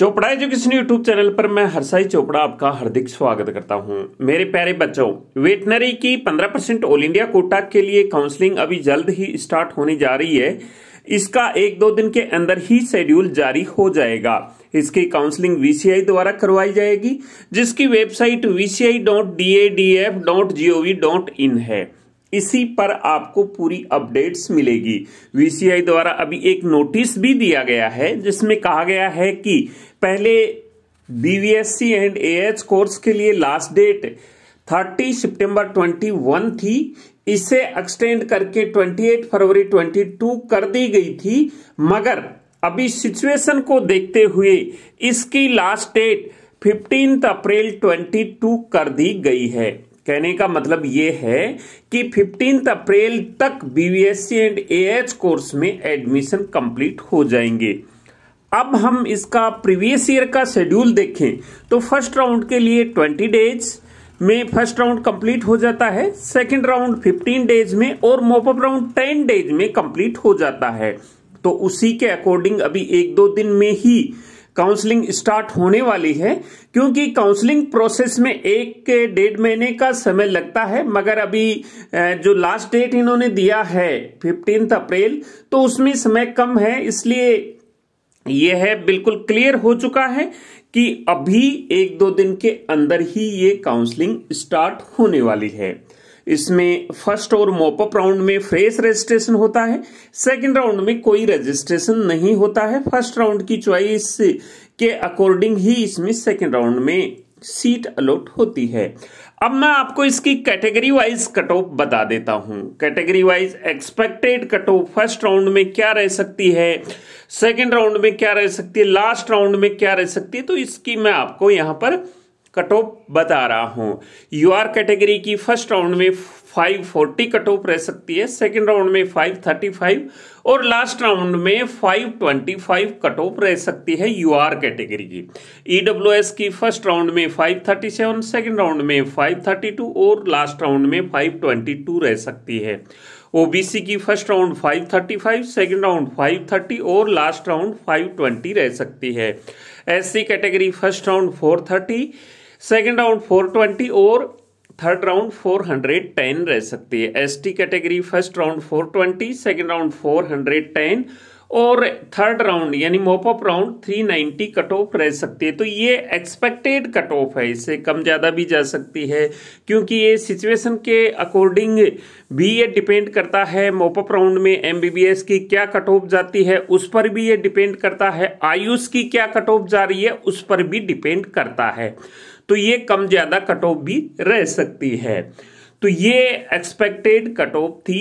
Chopra education YouTube channel पर मैं हरसाई चोपड़ा आपका हार्दिक स्वागत करता हूं मेरे प्यारे बच्चों वेटनरी की 15 परसेंट ऑल इंडिया कोटा के लिए काउंसलिंग अभी जल्द ही स्टार्ट होने जा रही है इसका एक दो दिन के अंदर ही शेड्यूल जारी हो जाएगा इसकी काउंसलिंग वीसीआई द्वारा करवाई जाएगी जिसकी website VCI dot D A D F dot G O V dot in है इसी पर आपको पूरी अपडेट्स मिलेगी वीसीआई द्वारा अभी एक नोटिस भी दिया गया है जिसमें कहा गया है कि पहले बीवीएससी एंड एएच कोर्स के लिए लास्ट डेट 30 सितंबर 21 थी इसे एक्सटेंड करके 28 फरवरी 22 कर दी गई थी मगर अभी सिचुएशन को देखते हुए इसकी लास्ट डेट 15 अप्रैल 22 कर दी गई है कहने का मतलब ये है कि फिफ्टींथ अप्रैल तक बीवीएससी एंड एएच कोर्स में एडमिशन कंप्लीट हो जाएंगे अब हम इसका प्रीवियस ईयर का शेड्यूल देखें तो फर्स्ट राउंड के लिए ट्वेंटी डेज में फर्स्ट राउंड कंप्लीट हो जाता है सेकंड राउंड फिफ्टीन डेज में और मोपअप राउंड टेन डेज में कंप्लीट हो जाता है तो उसी के अकॉर्डिंग अभी एक दो दिन में ही काउंसलिंग स्टार्ट होने वाली है क्योंकि काउंसलिंग प्रोसेस में एक के डेढ़ महीने का समय लगता है मगर अभी जो लास्ट डेट इन्होंने दिया है फिफ्टींथ अप्रैल तो उसमें समय कम है इसलिए यह है बिल्कुल क्लियर हो चुका है कि अभी एक दो दिन के अंदर ही ये काउंसलिंग स्टार्ट होने वाली है इसमें फर्स्ट और मोपअप राउंड में फ्रेश रजिस्ट्रेशन होता है सेकंड राउंड में कोई रजिस्ट्रेशन नहीं होता है फर्स्ट राउंड की चॉइस के अकॉर्डिंग ही इसमें सेकंड राउंड में सीट अलॉट होती है अब मैं आपको इसकी कैटेगरी वाइज कट ऑफ बता देता हूं category wise expected cut off first round में क्या रह सकती है सेकंड राउंड में क्या रह सकती है लास्ट राउंड में क्या रह सकती है तो इसकी मैं आपको यहां पर कट ऑफ बता रहा हूँ यू आर कैटेगरी की फर्स्ट राउंड में 540 कट ऑफ रह सकती है सेकंड राउंड में 535 और लास्ट राउंड में 525 कट ऑफ रह सकती है यू आर कैटेगरी की ई e की फर्स्ट राउंड में 537 सेकेंड राउंड में 532 और लास्ट राउंड में 522 रह सकती है ओबीसी की फर्स्ट राउंड 535 सेकंड राउंड 530 और लास्ट राउंड 520 रह सकती है SC category first round 430 second round four twenty और third round four hundred ten रह सकती है S T category first round four twenty second round four hundred ten और third round यानी मोपअप राउंड 390 कट ऑफ रह सकती है तो ये एक्सपेक्टेड कट ऑफ है इससे कम ज़्यादा भी जा सकती है क्योंकि ये सिचुएशन के अकॉर्डिंग भी ये डिपेंड करता है मोपअप राउंड में एम की क्या कट ऑफ जाती है उस पर भी ये डिपेंड करता है आयुष की क्या कट ऑफ जा रही है उस पर भी डिपेंड करता है तो ये कम ज़्यादा कट ऑफ भी रह सकती है तो ये एक्सपेक्टेड कट ऑफ थी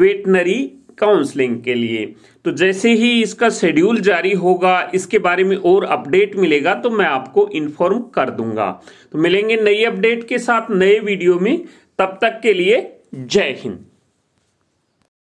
वेटनरी काउंसलिंग के लिए तो जैसे ही इसका शेड्यूल जारी होगा इसके बारे में और अपडेट मिलेगा तो मैं आपको इन्फॉर्म कर दूंगा तो मिलेंगे नई अपडेट के साथ नए वीडियो में तब तक के लिए जय हिंद